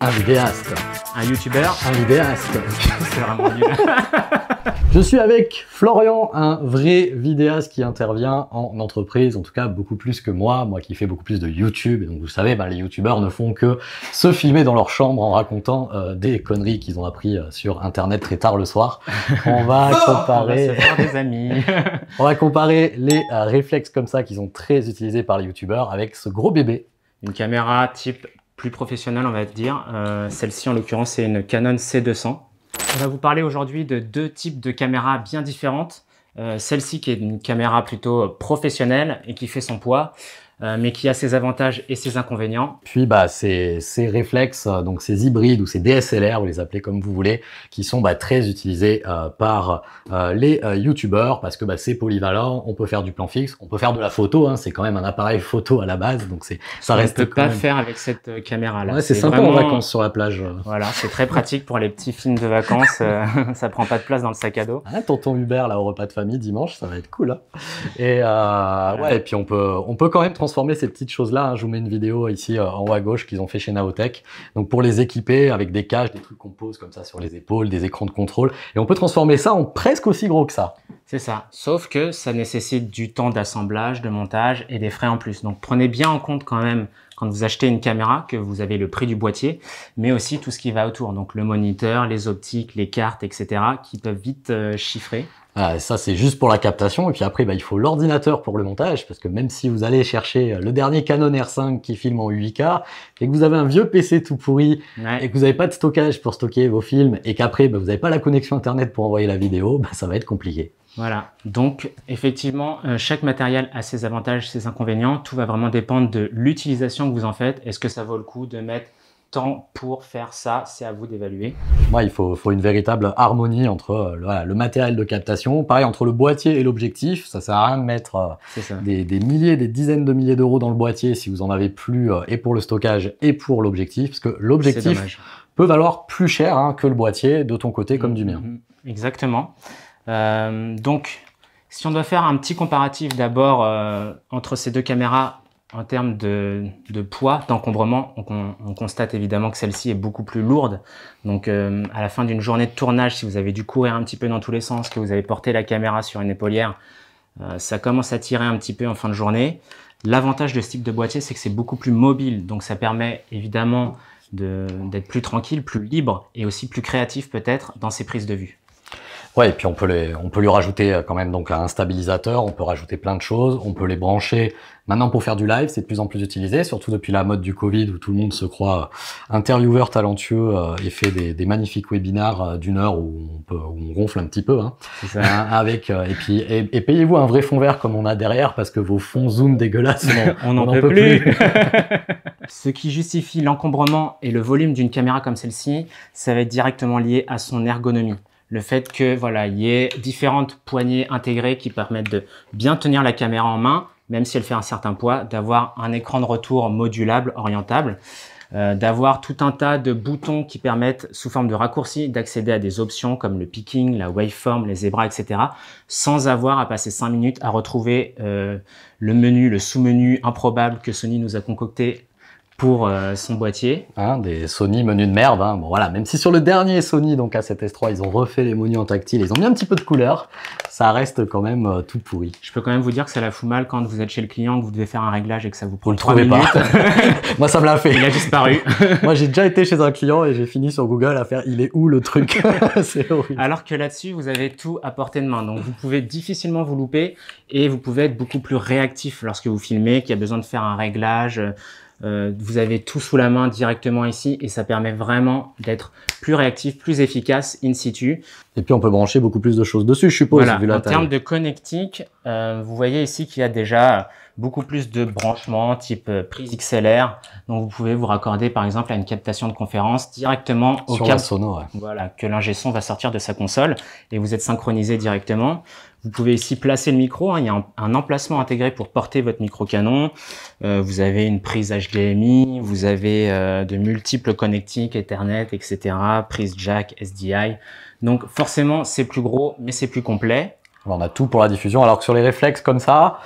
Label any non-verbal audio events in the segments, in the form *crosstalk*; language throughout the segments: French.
Un vidéaste. Un youtubeur Un vidéaste. *laughs* *laughs* Je suis avec Florian, un vrai vidéaste qui intervient en entreprise, en tout cas beaucoup plus que moi, moi qui fais beaucoup plus de YouTube. Et vous savez, bah, les youtubeurs ne font que se filmer dans leur chambre en racontant euh, des conneries qu'ils ont appris euh, sur Internet très tard le soir. On va comparer... comparer les euh, réflexes comme ça qu'ils ont très utilisés par les youtubeurs avec ce gros bébé une caméra type plus professionnelle, on va dire. Euh, celle-ci, en l'occurrence, c'est une Canon C200. On va vous parler aujourd'hui de deux types de caméras bien différentes. Euh, celle-ci qui est une caméra plutôt professionnelle et qui fait son poids. Euh, mais qui a ses avantages et ses inconvénients. Puis bah, ces, ces réflexes, euh, donc ces hybrides ou ces DSLR, vous les appelez comme vous voulez, qui sont bah, très utilisés euh, par les youtubeurs parce que bah, c'est polyvalent, on peut faire du plan fixe, on peut faire de la photo, hein, c'est quand même un appareil photo à la base, donc c'est ça on reste. peut pas faire avec cette caméra là. Ouais, c'est sympa en vacances sur la plage. Voilà, c'est très pratique pour les petits films de vacances, *laughs* ça prend pas de place dans le sac à dos. Ah, tonton Hubert là au repas de famille dimanche, ça va être cool. Hein. Et ouais, et puis on peut on peut quand même transformer ces petites choses-là. Hein. Je vous mets une vidéo ici euh, en haut à gauche qu'ils ont fait chez Naotech. Donc pour les équiper avec des cages, des trucs qu'on pose comme ça sur les épaules, des écrans de contrôle. Et on peut transformer ça en presque aussi gros que ça. C'est ça. Sauf que ça nécessite du temps d'assemblage, de montage et des frais en plus. Donc prenez bien en compte quand même quand vous achetez une caméra, que vous avez le prix du boîtier, mais aussi tout ce qui va autour, donc le moniteur, les optiques, les cartes, etc., qui peuvent vite euh, chiffrer. Ah, ça, c'est juste pour la captation. Et puis après, bah, il faut l'ordinateur pour le montage, parce que même si vous allez chercher euh, le dernier Canon R5 qui filme en 8K, et que vous avez un vieux PC tout pourri, et que vous n'avez pas de stockage pour stocker vos films, et qu'après, bah, vous n'avez pas la connexion Internet pour envoyer la vidéo, bah, ça va être compliqué. Voilà, donc effectivement, euh, chaque matériel a ses avantages, ses inconvénients. Tout va vraiment dépendre de l'utilisation que vous en faites. Est-ce que ça vaut le coup de mettre tant pour faire ça C'est à vous d'évaluer. Moi, il faut, une véritable harmonie entre euh, le, matériel de captation, pareil entre le boîtier et l'objectif. Ça sert à rien de mettre euh, des, milliers, des dizaines de milliers d'euros dans le boîtier si vous en avez plus et pour le stockage et pour l'objectif, parce que l'objectif peut valoir plus cher hein, que le boîtier de ton côté comme du mien. Mm-hmm. Exactement. Euh, donc, si on doit faire un petit comparatif d'abord euh, entre ces deux caméras en termes de, poids, d'encombrement, on, constate évidemment que celle-ci est beaucoup plus lourde. Donc euh, à la fin d'une journée de tournage, si vous avez dû courir un petit peu dans tous les sens, que vous avez porté la caméra sur une épaulière, ça commence à tirer un petit peu en fin de journée. L'avantage de ce type de boîtier, c'est que c'est beaucoup plus mobile. Donc ça permet évidemment d'être plus tranquille, plus libre et aussi plus créatif peut-être dans ses prises de vue. Ouais, et puis on peut, les, on peut lui rajouter euh, quand même donc un stabilisateur, on peut rajouter plein de choses, on peut les brancher. Maintenant, pour faire du live, c'est de plus en plus utilisé, surtout depuis la mode du Covid où tout le monde se croit euh, intervieweur talentueux euh, et fait des, magnifiques webinars d'une heure où on, peut, on gonfle un petit peu. Hein. avec, et puis et, payez-vous un vrai fond vert comme on a derrière parce que vos fonds zoom dégueulasses, on n'en peut, plus. *laughs* Ce qui justifie l'encombrement et le volume d'une caméra comme celle-ci, ça va être directement lié à son ergonomie le fait que voilà, il y ait différentes poignées intégrées qui permettent de bien tenir la caméra en main, même si elle fait un certain poids, d'avoir un écran de retour modulable, orientable, euh, d'avoir tout un tas de boutons qui permettent, sous forme de raccourcis, d'accéder à des options comme le picking, la waveform, les zébras, etc., sans avoir à passer cinq minutes à retrouver euh, le menu, le sous-menu improbable que Sony nous a concocté pour euh, son boîtier. Hein, des Sony menus de merde. Hein. Bon voilà, même si sur le dernier Sony, donc à 7 S3, ils ont refait les menus en tactile, ils ont mis un petit peu de couleur, ça reste quand même euh, tout pourri. Je peux quand même vous dire que ça la fout mal quand vous êtes chez le client, que vous devez faire un réglage et que ça vous prend vous le minutes. Pas. *laughs* Moi ça me l'a fait. Il a disparu. *laughs* Moi j'ai déjà été chez un client et j'ai fini sur Google à faire il est où le truc. *laughs* C'est Alors que là-dessus, vous avez tout à portée de main, donc vous pouvez difficilement vous louper et vous pouvez être beaucoup plus réactif lorsque vous filmez, qu'il y a besoin de faire un réglage. Euh, euh, vous avez tout sous la main directement ici et ça permet vraiment d'être plus réactif, plus efficace in situ. Et puis on peut brancher beaucoup plus de choses dessus, je suppose. Voilà. en termes de connectique, euh, vous voyez ici qu'il y a déjà beaucoup plus de branchements type euh, prise XLR. Donc vous pouvez vous raccorder par exemple à une captation de conférence directement au Sur câble voilà, que l'ingé son va sortir de sa console et vous êtes synchronisé directement. Vous pouvez ici placer le micro, hein. il y a un, emplacement intégré pour porter votre micro-canon. Euh, vous avez une prise HDMI, vous avez euh, de multiples connectiques, Ethernet, etc., prise jack, SDI. Donc forcément c'est plus gros mais c'est plus complet. On a tout pour la diffusion alors que sur les réflexes comme ça,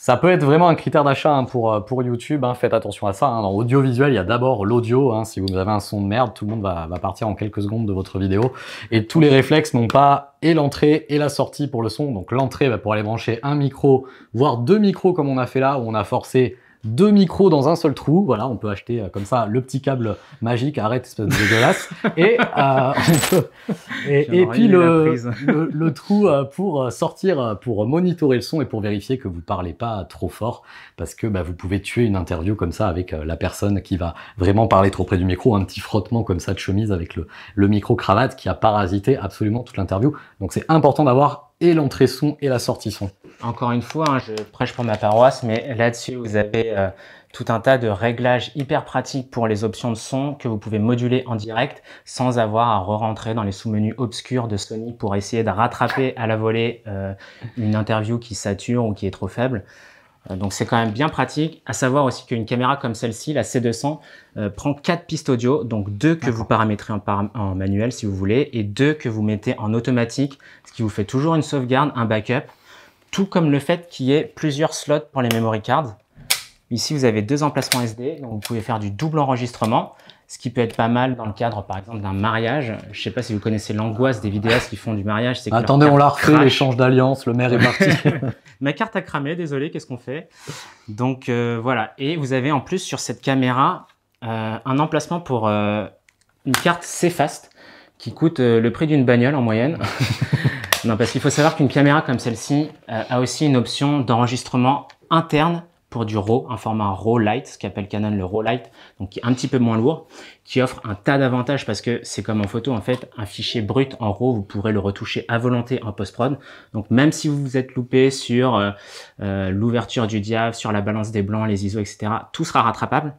ça peut être vraiment un critère d'achat hein, pour, euh, pour YouTube, hein. faites attention à ça. Hein. Dans l'audiovisuel, il y a d'abord l'audio. Hein. Si vous avez un son de merde, tout le monde va, partir en quelques secondes de votre vidéo. Et tous les réflexes n'ont pas et l'entrée et la sortie pour le son. Donc l'entrée va bah, pouvoir pour aller brancher un micro, voire deux micros comme on a fait là, où on a forcé deux micros dans un seul trou. Voilà, on peut acheter euh, comme ça le petit câble magique. Arrête, espèce de dégueulasse. *laughs* Et, euh, et, puis le, trou euh, pour sortir, pour monitorer le son et pour vérifier que vous ne parlez pas trop fort, parce que bah, vous pouvez tuer une interview comme ça avec la personne qui va vraiment parler trop près du micro. Un petit frottement comme ça de chemise avec le, le micro cravate qui a parasité absolument toute l'interview. Donc c'est important d'avoir et l'entrée son et la sortie son. Encore une fois, hein, je prêche pour ma paroisse, mais là-dessus, vous avez euh, tout un tas de réglages hyper pratiques pour les options de son que vous pouvez moduler en direct sans avoir à re-rentrer dans les sous-menus obscurs de Sony pour essayer de rattraper à la volée euh, une interview qui sature ou qui est trop faible. Euh, donc c'est quand même bien pratique. À savoir aussi qu'une caméra comme celle-ci, la C200, euh, prend quatre pistes audio, donc deux que vous paramétrez en, en, manuel si vous voulez, et deux que vous mettez en automatique, ce qui vous fait toujours une sauvegarde, un backup, tout comme le fait qu'il y ait plusieurs slots pour les memory cards. Ici, vous avez deux emplacements SD, donc vous pouvez faire du double enregistrement ce qui peut être pas mal dans le cadre, par exemple, d'un mariage. Je sais pas si vous connaissez l'angoisse des vidéastes qui font du mariage. Attendez, on l'a refait, l'échange d'alliance, le maire est parti. *laughs* Ma carte a cramé, désolé, qu'est-ce qu'on fait Donc euh, voilà, et vous avez en plus sur cette caméra euh, un emplacement pour euh, une carte Cfast qui coûte le prix d'une bagnole en moyenne. *laughs* non, parce qu'il faut savoir qu'une caméra comme celle-ci a aussi une option d'enregistrement interne pour du RAW, un format RAW Light, ce qu'appelle Canon le RAW Light, donc qui est un petit peu moins lourd, qui offre un tas d'avantages parce que c'est comme en photo, en fait, un fichier brut en RAW, vous pourrez le retoucher à volonté en post-prod. Donc même si vous vous êtes loupé sur euh, euh, l'ouverture du diable, sur la balance des blancs, les ISO, etc., tout sera rattrapable.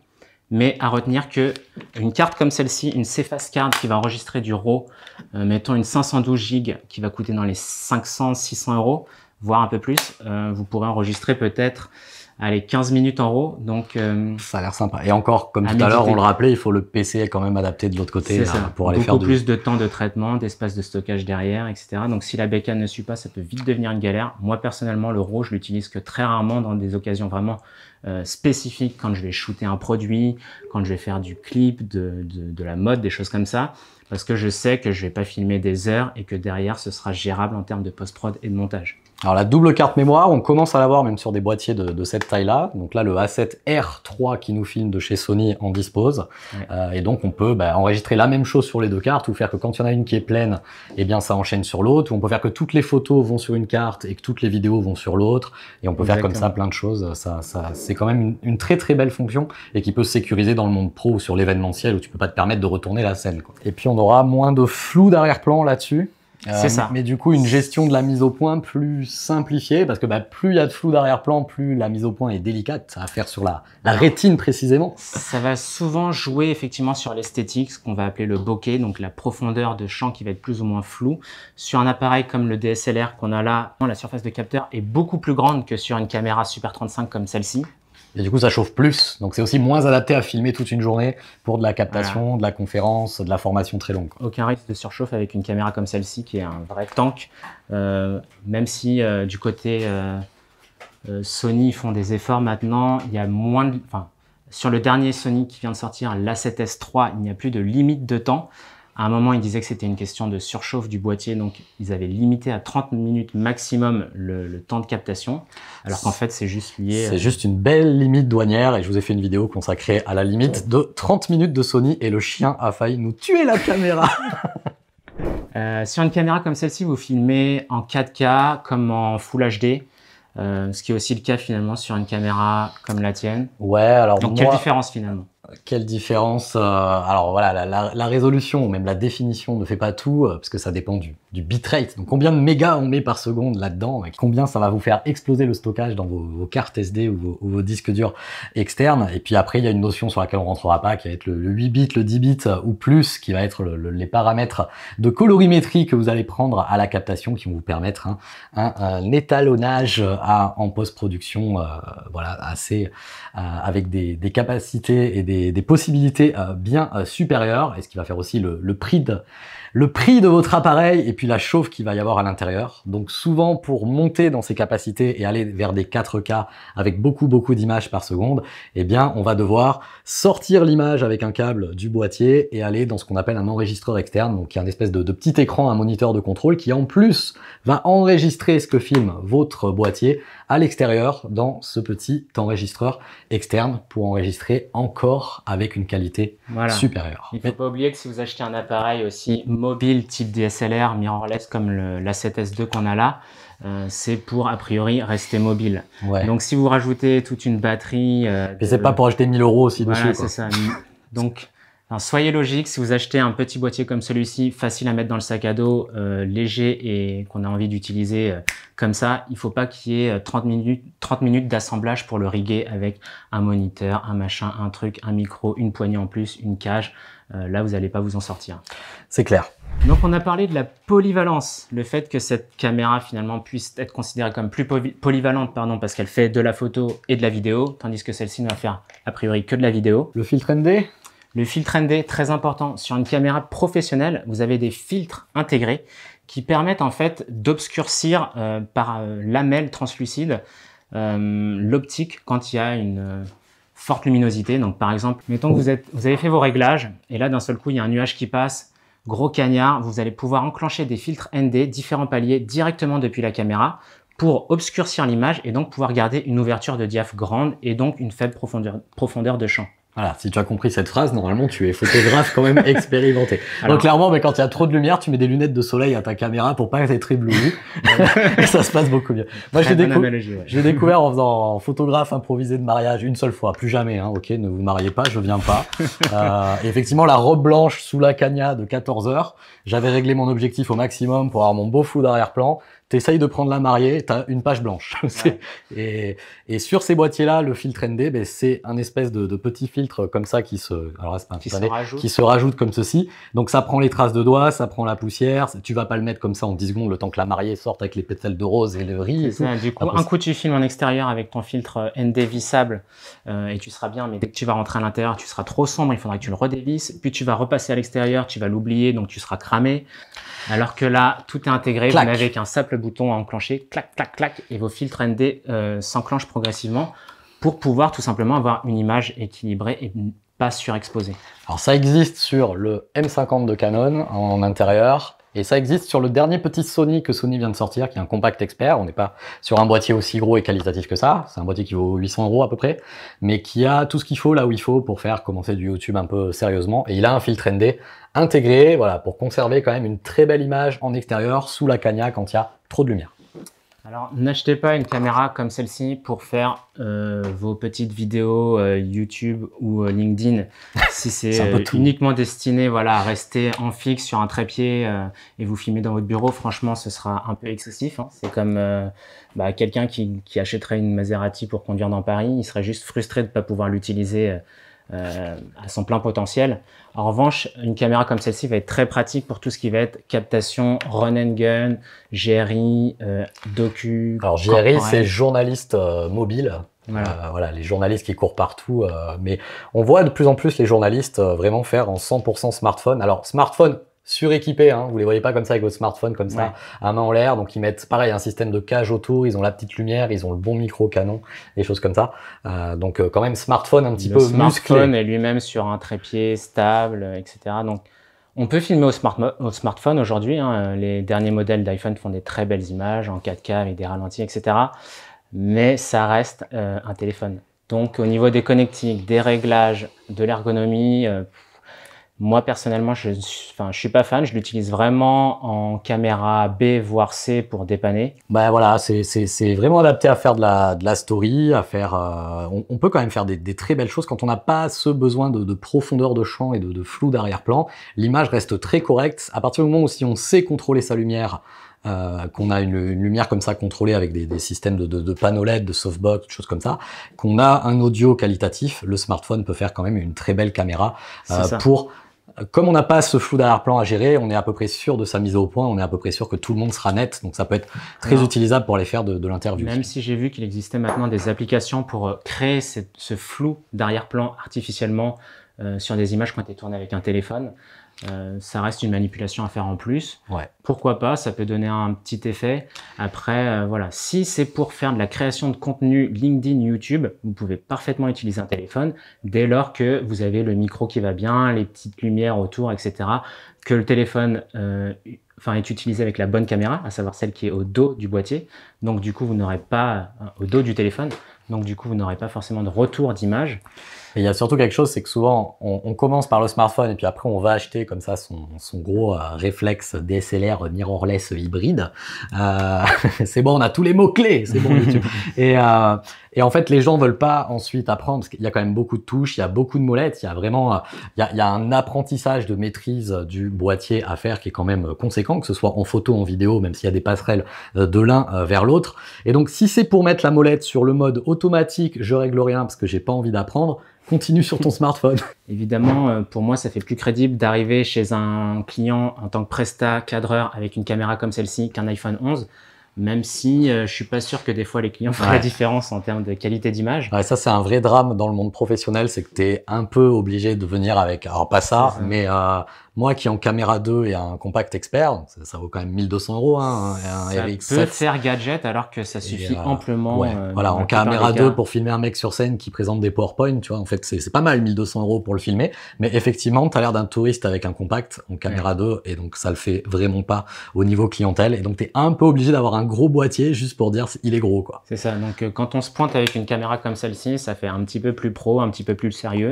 Mais à retenir que une carte comme celle-ci, une Cephas card qui va enregistrer du RAW, euh, mettons une 512 gig qui va coûter dans les 500-600 euros, voire un peu plus, vous pourrez enregistrer peut-être allez, 15 minutes en RAW. Donc, euh, ça a l'air sympa. Et encore, comme tout à l'heure, on le rappelait, il faut le PC quand même adapté de l'autre côté pour aller faire plus de temps de traitement, d'espace de stockage derrière, etc. Donc, si la bécane ne suit pas, ça peut vite devenir une galère. Moi, personnellement, le RAW, je l'utilise que très rarement dans des occasions vraiment euh, spécifiques, quand je vais shooter un produit, quand je vais faire du clip, de, de la mode, des choses comme ça parce que je sais que je vais pas filmer des heures et que derrière ce sera gérable en termes de post-prod et de montage. Alors la double carte mémoire, on commence à l'avoir même sur des boîtiers de, cette taille-là. Donc là, le A7R3 qui nous filme de chez Sony en dispose. Euh, et donc on peut bah, enregistrer la même chose sur les deux cartes ou faire que quand il y en a une qui est pleine, eh bien ça enchaîne sur l'autre. Ou on peut faire que toutes les photos vont sur une carte et que toutes les vidéos vont sur l'autre. Et on peut faire comme ça plein de choses. Ça, c'est quand même une, très très belle fonction et qui peut sécuriser dans le monde pro ou sur l'événementiel où tu peux pas te permettre de retourner la scène. Et puis on aura moins de flou d'arrière-plan là-dessus. Euh, c'est ça. Mais, du coup, une gestion de la mise au point plus simplifiée, parce que bah, plus il y a de flou d'arrière-plan, plus la mise au point est délicate à faire sur la, la rétine précisément. Ça va souvent jouer effectivement sur l'esthétique, ce qu'on va appeler le bokeh, donc la profondeur de champ qui va être plus ou moins floue. Sur un appareil comme le DSLR qu'on a là, la surface de capteur est beaucoup plus grande que sur une caméra Super 35 comme celle-ci. Et du coup, ça chauffe plus. Donc, c'est aussi moins adapté à filmer toute une journée pour de la captation, de la conférence, de la formation très longue. Aucun risque de surchauffe avec une caméra comme celle-ci qui est un vrai tank. Euh, même si euh, du côté euh, euh Sony font des efforts maintenant, il y a moins de. Enfin, sur le dernier Sony qui vient de sortir, l'A7S3, il n'y a plus de limite de temps. À un moment, ils disaient que c'était une question de surchauffe du boîtier, donc ils avaient limité à 30 minutes maximum le, temps de captation, alors qu'en fait, c'est juste lié. C'est juste une belle limite douanière, et je vous ai fait une vidéo consacrée à la limite de 30 minutes de Sony, et le chien a failli nous tuer la caméra. *laughs* *laughs* Euh, sur une caméra comme celle-ci, vous filmez en 4K comme en Full HD. Euh, ce qui est aussi le cas finalement sur une caméra comme la tienne. Ouais, alors Donc quelle différence finalement quelle différence euh, Alors voilà, la, résolution ou même la définition ne fait pas tout, euh, parce que ça dépend du, bitrate. Donc combien de mégas on met par seconde là-dedans, et combien ça va vous faire exploser le stockage dans vos, cartes SD ou vos, disques durs externes. Et puis après, il y a une notion sur laquelle on ne rentrera pas, qui va être le, 8 bits, le 10 bits euh, ou plus, qui va être les paramètres de colorimétrie que vous allez prendre à la captation, qui vont vous permettre un, étalonnage en post-production, voilà, assez avec des capacités et des des, possibilités euh, bien euh, supérieures, et ce qui va faire aussi le, prix de, le prix de votre appareil et puis la chauffe qu'il va y avoir à l'intérieur. Donc souvent pour monter dans ses capacités et aller vers des 4K avec beaucoup beaucoup d'images par seconde, eh bien on va devoir sortir l'image avec un câble du boîtier et aller dans ce qu'on appelle un enregistreur externe, donc qui est un espèce de petit écran, un moniteur de contrôle qui en plus va enregistrer ce que filme votre boîtier à l'extérieur dans ce petit enregistreur externe pour enregistrer encore avec une qualité supérieure. Il ne faut pas oublier que si vous achetez un appareil aussi mobile type DSLR, mirrorless comme la 7S2 qu'on a là, euh, c'est pour a priori rester mobile. Donc si vous rajoutez toute une batterie, euh, Mais c'est pas pour acheter 1000 euros aussi voilà, dessus. C'est ça. Donc soyez logique, si vous achetez un petit boîtier comme celui-ci, facile à mettre dans le sac à dos, euh, léger et qu'on a envie d'utiliser euh, comme ça, il ne faut pas qu'il y ait 30 euh, minutes, 30 minutes d'assemblage pour le riguer avec un moniteur, un machin, un truc, un micro, une poignée en plus, une cage. là, vous n'allez pas vous en sortir. C'est clair. Donc on a parlé de la polyvalence, le fait que cette caméra finalement puisse être considérée comme plus polyvalente pardon, parce qu'elle fait de la photo et de la vidéo, tandis que celle-ci ne va faire a priori que de la vidéo. Le filtre ND le filtre ND, très important, sur une caméra professionnelle, vous avez des filtres intégrés qui permettent en fait d'obscurcir euh, par euh, lamelle lamelles euh, l'optique quand il y a une forte luminosité. Donc par exemple, mettons que vous, êtes, vous avez fait vos réglages et là d'un seul coup il y a un nuage qui passe, gros cagnard, vous allez pouvoir enclencher des filtres ND, différents paliers directement depuis la caméra pour obscurcir l'image et donc pouvoir garder une ouverture de diaph grande et donc une faible profondeur, profondeur de champ. Voilà, si tu as compris cette phrase, normalement tu es photographe quand même expérimenté. *laughs* Donc clairement, mais quand il y a trop de lumière, tu mets des lunettes de soleil à ta caméra pour pas être ébloui. *laughs* et ça se passe beaucoup mieux. Moi, j'ai découvert en faisant photographe improvisé de mariage une seule fois, plus jamais. Hein, ok, ne vous mariez pas, je viens pas. *laughs* Euh, effectivement, la robe blanche sous la cagna de 14 heures, j'avais réglé mon objectif au maximum pour avoir mon beau fou d'arrière-plan t'essayes de prendre la mariée, t'as une page blanche. *laughs* et, et, sur ces boîtiers-là, le filtre ND, ben, c'est un espèce de, petit filtre comme ça qui se, alors pas qui, se rajoute. qui se rajoute comme ceci. Donc ça prend les traces de doigts, ça prend la poussière. Tu vas pas le mettre comme ça en 10 secondes le temps que la mariée sorte avec les pétales de rose et le riz. Du coup, un coup tu filmes en extérieur avec ton filtre euh, ND vissable euh, et tu seras bien. Mais dès que tu vas rentrer à l'intérieur, tu seras trop sombre. Il faudra que tu le redévisses. Puis tu vas repasser à l'extérieur, tu vas l'oublier, donc tu seras cramé. Alors que là, tout est intégré, vous avec un simple bouton à enclencher, clac, clac, clac, et vos filtres ND euh, s'enclenchent progressivement pour pouvoir tout simplement avoir une image équilibrée et pas surexposée. Alors ça existe sur le M50 de Canon en intérieur, et ça existe sur le dernier petit Sony que Sony vient de sortir, qui est un compact expert. On n'est pas sur un boîtier aussi gros et qualitatif que ça. C'est un boîtier qui vaut 800 euros à peu près, mais qui a tout ce qu'il faut là où il faut pour faire commencer du YouTube un peu sérieusement. Et il a un filtre ND intégré, voilà, pour conserver quand même une très belle image en extérieur sous la cagna quand il y a trop de lumière. Alors, n'achetez pas une caméra comme celle-ci pour faire euh, vos petites vidéos euh, YouTube ou euh, LinkedIn *laughs* si c'est uniquement destiné voilà, à rester en fixe sur un trépied et vous filmer dans votre bureau. Franchement, ce sera un peu excessif. Hein. C'est comme bah, quelqu'un qui, achèterait une Maserati pour conduire dans Paris. Il serait juste frustré de ne pas pouvoir l'utiliser euh, à son plein potentiel. En revanche, une caméra comme celle-ci va être très pratique pour tout ce qui va être captation, run and gun, GRI, euh, docu. Alors GRI, c'est journaliste euh, mobile. Voilà. voilà. les journalistes qui courent partout. mais on voit de plus en plus les journalistes vraiment faire en 100% smartphone. Alors smartphone suréquipés. Hein. Vous les voyez pas comme ça avec vos smartphone, comme ça, à main en l'air. Donc ils mettent pareil un système de cage autour. Ils ont la petite lumière, ils ont le bon micro canon, des choses comme ça. Euh, donc euh, quand même smartphone un petit le peu smartphone musclé. est lui-même sur un trépied stable, euh, etc. Donc on peut filmer au, smartphone aujourd'hui. Hein. Les derniers modèles d'iPhone font des très belles images en 4K avec des ralentis, etc. Mais ça reste un téléphone. Donc au niveau des connectiques, des réglages, de l'ergonomie. Moi personnellement, je, enfin, je suis pas fan. Je l'utilise vraiment en caméra B voire C pour dépanner. Ben voilà, c'est vraiment adapté à faire de la, de la story, à faire. Euh, on, peut quand même faire des, des très belles choses quand on n'a pas ce besoin de, de, profondeur de champ et de, flou d'arrière-plan. L'image reste très correcte à partir du moment où si on sait contrôler sa lumière. Euh, qu'on a une, lumière comme ça contrôlée avec des, des systèmes de, de, de, panneaux LED, de softbox, choses comme ça, qu'on a un audio qualitatif, le smartphone peut faire quand même une très belle caméra euh, pour comme on n'a pas ce flou d'arrière-plan à gérer, on est à peu près sûr de sa mise au point, on est à peu près sûr que tout le monde sera net, donc ça peut être très utilisable pour aller faire de, l'interview. Même si j'ai vu qu'il existait maintenant des applications pour euh, créer ce flou d'arrière-plan artificiellement euh, sur des images quand tu es tourné avec un téléphone, euh, ça reste une manipulation à faire en plus. Ouais. Pourquoi pas Ça peut donner un petit effet. Après, euh, voilà, si c'est pour faire de la création de contenu LinkedIn, YouTube, vous pouvez parfaitement utiliser un téléphone dès lors que vous avez le micro qui va bien, les petites lumières autour, etc. Que le téléphone euh, enfin, est utilisé avec la bonne caméra, à savoir celle qui est au dos du boîtier. Donc du coup, vous n'aurez pas au dos du téléphone. Donc du coup, vous n'aurez pas forcément de retour d'image il y a surtout quelque chose, c'est que souvent, on, commence par le smartphone et puis après, on va acheter comme ça son, gros reflex euh, réflexe DSLR mirrorless hybride. Euh, *laughs* c'est bon, on a tous les mots-clés, c'est bon YouTube. *laughs* et, euh, et en fait, les gens veulent pas ensuite apprendre parce qu'il y a quand même beaucoup de touches, il y a beaucoup de molettes, il y a vraiment, il y a, un apprentissage de maîtrise du boîtier à faire qui est quand même conséquent, que ce soit en photo, en vidéo, même s'il y a des passerelles euh, de l'un euh, vers l'autre. Et donc, si c'est pour mettre la molette sur le mode automatique, je règle rien parce que j'ai pas envie d'apprendre, continue sur ton *laughs* smartphone. Évidemment, euh, pour moi, ça fait plus crédible d'arriver chez un client en tant que presta cadreur avec une caméra comme celle-ci qu'un iPhone 11 même si euh, je suis pas sûr que des fois les clients font la différence en termes de qualité d'image. Ouais, ça c'est un vrai drame dans le monde professionnel, c'est que tu es un peu obligé de venir avec, alors pas ça, mais euh, moi qui en caméra 2 et un compact expert, ça, vaut quand même 1200 euros. Hein, un RX7. peut faire gadget alors que ça suffit amplement. Euh, voilà, en caméra 2 pour filmer un mec sur scène qui présente des PowerPoint, tu vois, en fait c'est pas mal 1200 euros pour le filmer, mais effectivement tu as l'air d'un touriste avec un compact en caméra 2 et donc ça le fait vraiment pas au niveau clientèle et donc tu es un peu obligé d'avoir un gros boîtier juste pour dire il est gros quoi. C'est ça, donc euh, quand on se pointe avec une caméra comme celle-ci, ça fait un petit peu plus pro, un petit peu plus sérieux.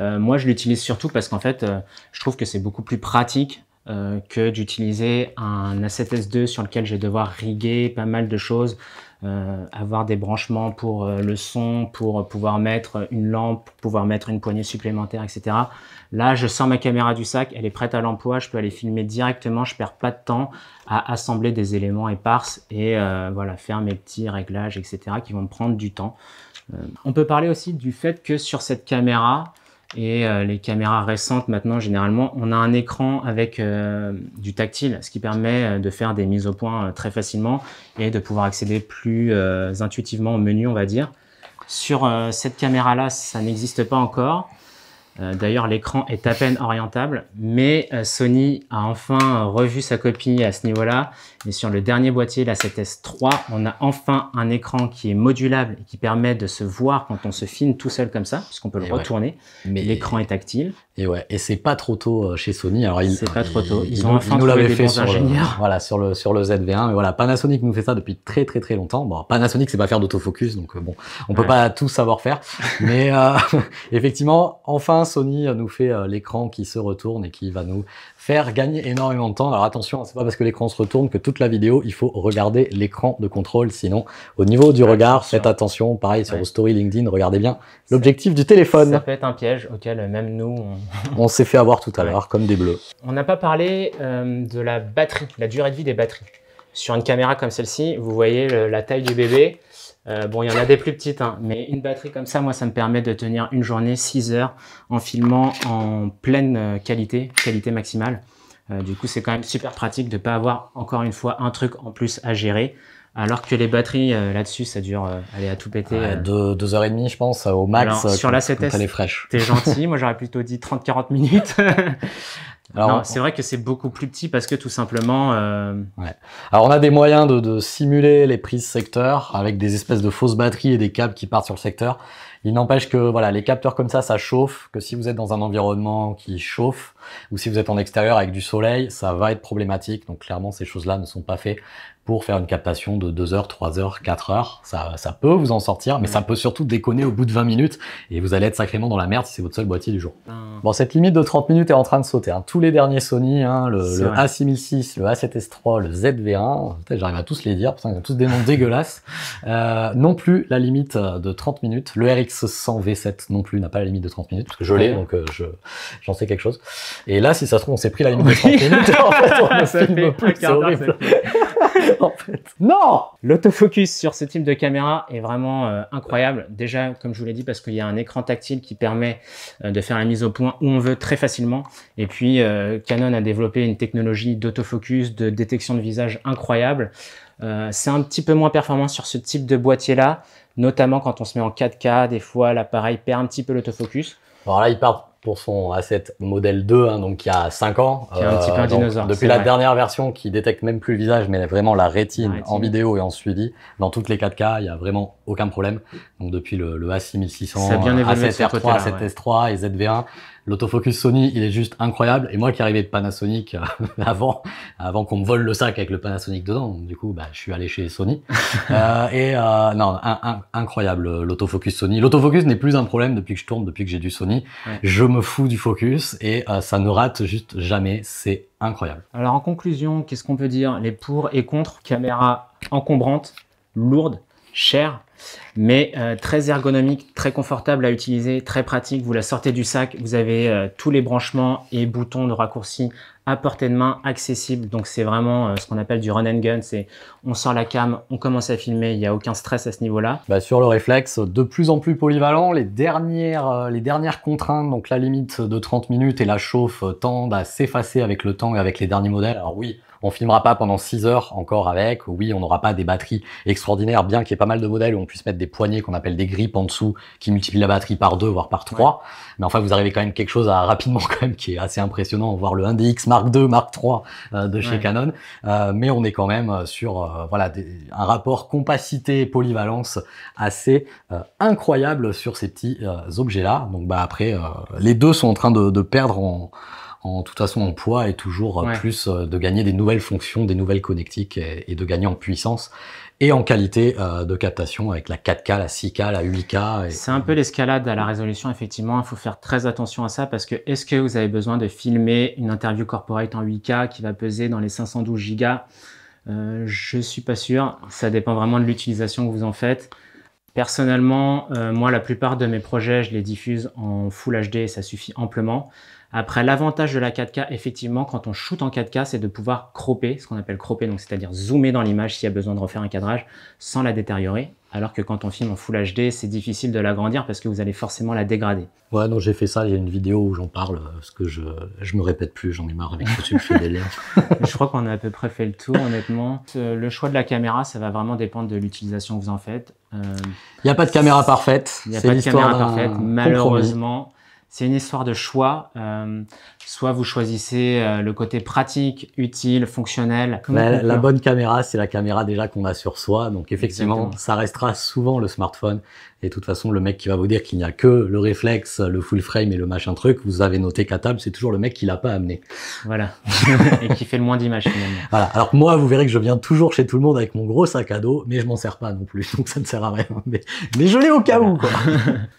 Euh, moi je l'utilise surtout parce qu'en fait je trouve que c'est beaucoup plus pratique euh, que d'utiliser un A7 S2 sur lequel je vais devoir riguer pas mal de choses, euh, avoir des branchements pour euh, le son, pour pouvoir mettre une lampe, pour pouvoir mettre une poignée supplémentaire, etc. Là, je sors ma caméra du sac, elle est prête à l'emploi, je peux aller filmer directement, je perds pas de temps à assembler des éléments éparses et voilà faire mes petits réglages, etc. qui vont me prendre du temps. on peut parler aussi du fait que sur cette caméra, et euh, les caméras récentes, maintenant, généralement, on a un écran avec euh, du tactile, ce qui permet euh, de faire des mises au point très facilement et de pouvoir accéder plus intuitivement au menu, on va dire. Sur cette caméra-là, ça n'existe pas encore. Euh, d'ailleurs, l'écran est à peine orientable, mais euh, Sony a enfin euh, revu sa copie à ce niveau-là. Et sur le dernier boîtier, la 7 3 on a enfin un écran qui est modulable et qui permet de se voir quand on se filme tout seul comme ça, puisqu'on peut le retourner. Mais l'écran est tactile. Et ouais, et c'est pas trop tôt chez Sony. Alors c'est pas trop tôt. Ils, ont enfin nous trouvé fait ingénieurs. *laughs* voilà, sur le sur le ZV1. voilà, Panasonic nous fait ça depuis très très très longtemps. Bon, Panasonic, c'est pas faire d'autofocus, donc bon, on peut pas tout savoir faire. Mais *laughs* effectivement, enfin Sony nous fait euh, l'écran qui se retourne et qui va nous faire gagner énormément de temps. Alors attention, hein, c'est pas parce que l'écran se retourne que toute la vidéo, il faut regarder l'écran de contrôle. Sinon, au niveau du regard, faites attention. Pareil, sur vos stories LinkedIn, regardez bien l'objectif du téléphone. Ça peut être un piège auquel euh, même nous... *laughs* On, s'est fait avoir tout à l'heure, comme des bleus. On n'a pas parlé euh, de la batterie, la durée de vie des batteries. Sur une caméra comme celle-ci, vous voyez la taille du bébé. Euh, bon, il y en a des plus petites, hein, mais une batterie comme ça, moi, ça me permet de tenir une journée, 6 heures, en filmant en pleine euh, qualité, qualité maximale. Euh, du coup, c'est quand même super pratique de ne pas avoir, encore une fois, un truc en plus à gérer. Alors que les batteries, là-dessus, ça dure, allez, à tout péter. Deux, deux, heures et demie, je pense, au max. sur quand, la 7 elle est fraîche. T'es gentil, *laughs* moi j'aurais plutôt dit 30-40 minutes. *laughs* Alors, c'est vrai que c'est beaucoup plus petit parce que tout simplement. Euh, Alors on a des moyens de, simuler les prises secteur avec des espèces de fausses batteries et des câbles qui partent sur le secteur. Il n'empêche que voilà, les capteurs comme ça, ça chauffe. Que si vous êtes dans un environnement qui chauffe ou si vous êtes en extérieur avec du soleil, ça va être problématique. Donc clairement, ces choses-là ne sont pas faites pour faire une captation de 2 heures, 3 heures, 4 heures. Ça, ça peut vous en sortir, mais ça peut surtout déconner au bout de 20 minutes et vous allez être sacrément dans la merde si c'est votre seul boîtier du jour. Ben, bon, cette limite de 30 minutes est en train de sauter. Hein. Tous les derniers Sony, hein, le, le A6006, le A7S3, le ZV1, j'arrive à tous les dire, parce qu'ils ont tous des noms *laughs* dégueulasses, euh, non plus la limite de 30 minutes. Le RX100 V7 non plus n'a pas la limite de 30 minutes, parce que je l'ai, donc euh, j'en sais quelque chose. Et là, si ça se trouve, on s'est pris la limite de 30 minutes. *laughs* en fait, on *laughs* ne filme plus, c'est horrible. *laughs* fait. Non L'autofocus sur ce type de caméra est vraiment euh, incroyable. Déjà, comme je vous l'ai dit, parce qu'il y a un écran tactile qui permet euh, de faire la mise au point où on veut très facilement. Et puis, euh, Canon a développé une technologie d'autofocus, de détection de visage incroyable. c'est un petit peu moins performant sur ce type de boîtier-là, notamment quand on se met en 4K. Des fois, l'appareil perd un petit peu l'autofocus. Alors là, il part pour son asset modèle 2, hein, donc il y a 5 ans. Qui est un petit peu un euh, dinosaure. Depuis la dernière version qui détecte même plus le visage, mais vraiment la rétine, en vidéo et en suivi. Dans toutes les 4K, il n'y a vraiment aucun problème. Donc depuis le, le A6600, A7R3, A7S3 et ZV1, L'autofocus Sony, il est juste incroyable. Et moi qui arrivais de Panasonic euh, *laughs* avant, avant qu'on me vole le sac avec le Panasonic dedans, du coup, bah, je suis allé chez Sony. *laughs* Euh, et euh, non, incroyable l'autofocus Sony. L'autofocus n'est plus un problème depuis que je tourne, depuis que j'ai du Sony. Je me fous du focus et ça ne rate juste jamais. C'est incroyable. Alors en conclusion, qu'est-ce qu'on peut dire Les pour et contre, caméra encombrante, lourde, chère mais euh, très ergonomique, très confortable à utiliser, très pratique. Vous la sortez du sac, vous avez euh, tous les branchements et boutons de raccourci à portée de main, accessible. Donc c'est vraiment euh, ce qu'on appelle du run and gun, c'est on sort la cam, on commence à filmer, il n'y a aucun stress à ce niveau-là. Bah, sur le réflexe, de plus en plus polyvalent, les dernières, les dernières contraintes, donc la limite de 30 minutes et la chauffe tendent à s'effacer avec le temps et avec les derniers modèles. Alors oui, on filmera pas pendant 6 heures encore avec. Oui, on n'aura pas des batteries extraordinaires, bien qu'il y ait pas mal de modèles où on puisse mettre des poignées qu'on appelle des grippes en dessous qui multiplient la batterie par deux voire par trois Mais enfin, vous arrivez quand même quelque chose à rapidement *laughs* quand même qui est assez impressionnant, voir le 1DX Mark II, Mark III euh, de chez Canon. Euh, mais on est quand même euh, sur voilà un rapport compacité polyvalence assez incroyable sur ces petits objets là. Donc bah après, les deux sont en train de, de perdre en en toute façon en poids et toujours euh, plus euh, de gagner des nouvelles fonctions, des nouvelles connectiques et, de gagner en puissance et en qualité euh, de captation avec la 4K, la 6K, la 8K. C'est un peu l'escalade à la résolution, effectivement. Il faut faire très attention à ça parce que est-ce que vous avez besoin de filmer une interview corporate en 8K qui va peser dans les 512 gigas euh, Je suis pas sûr. Ça dépend vraiment de l'utilisation que vous en faites. Personnellement, moi, la plupart de mes projets, je les diffuse en Full HD et ça suffit amplement. Après, l'avantage de la 4K, effectivement, quand on shoot en 4K, c'est de pouvoir cropper, ce qu'on appelle cropper, donc c'est-à-dire zoomer dans l'image s'il y a besoin de refaire un cadrage sans la détériorer. Alors que quand on filme en Full HD, c'est difficile de l'agrandir parce que vous allez forcément la dégrader. Ouais, non, j'ai fait ça. Il y a une vidéo où j'en parle euh, parce que je, je me répète plus. J'en ai marre avec ce sujet lèvres. *laughs* je crois qu'on a à peu près fait le tour, honnêtement. Euh, le choix de la caméra, ça va vraiment dépendre de l'utilisation que vous en faites. Euh, il n'y a pas de caméra parfaite. Il n'y a pas de caméra parfaite, malheureusement. C'est une histoire de choix. Euh, soit vous choisissez euh, le côté pratique, utile, fonctionnel. La, bonne caméra, c'est la caméra déjà qu'on a sur soi. Donc effectivement, ça restera souvent le smartphone. Et de toute façon, le mec qui va vous dire qu'il n'y a que le réflexe, le full frame et le machin truc, vous avez noté qu'à table, c'est toujours le mec qui l'a pas amené. Voilà. *laughs* et qui fait le moins d'images Voilà. Alors moi, vous verrez que je viens toujours chez tout le monde avec mon gros sac à dos, mais je m'en sers pas non plus, donc ça ne sert à rien. Mais, je l'ai au cas où, quoi.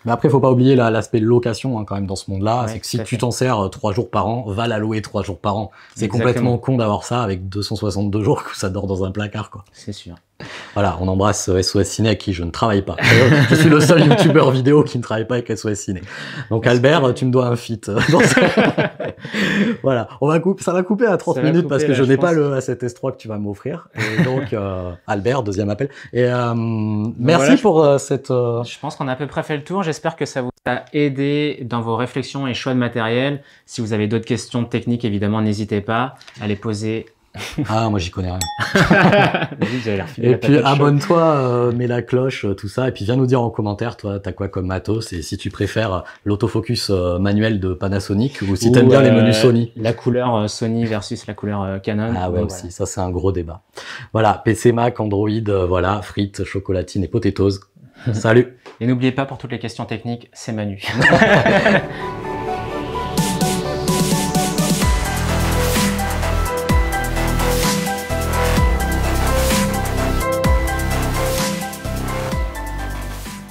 mais après, faut pas oublier l'aspect location hein, quand même dans ce monde-là. c'est que si tu t'en sers euh, trois jours par an, va la louer trois jours par an. C'est complètement con d'avoir ça avec 262 jours que ça dort dans un placard, quoi. C'est sûr. Voilà, on embrasse SOS euh, Ciné à qui je ne travaille pas. Je suis le seul youtubeur vidéo qui ne travaille pas avec SOS Ciné. Donc Albert, tu me dois un feat. *laughs* voilà, on va couper, ça va couper à 30 minutes parce que je, n'ai pas le à s 3 que tu vas m'offrir. Donc euh, Albert, deuxième appel. Et euh, merci pour cette... Je pense qu'on a à peu près fait le tour. J'espère que ça vous a aidé dans vos réflexions et choix de matériel. Si vous avez d'autres questions techniques, évidemment, n'hésitez pas à les poser *laughs* Ah, moi j'y connais rien. *laughs* et puis abonne-toi, euh, mets la cloche, euh, tout ça, et puis viens nous dire en commentaire, toi, t'as quoi comme matos, et si tu préfères euh, l'autofocus manuel de Panasonic, ou si t'aimes bien les menus Sony. La couleur Sony versus la couleur Canon. Ah ouais, aussi, ça c'est un gros débat. Voilà, PC Mac, Android, voilà, frites, chocolatine et potatoes. *laughs* Salut Et n'oubliez pas, pour toutes les questions techniques, c'est Manu.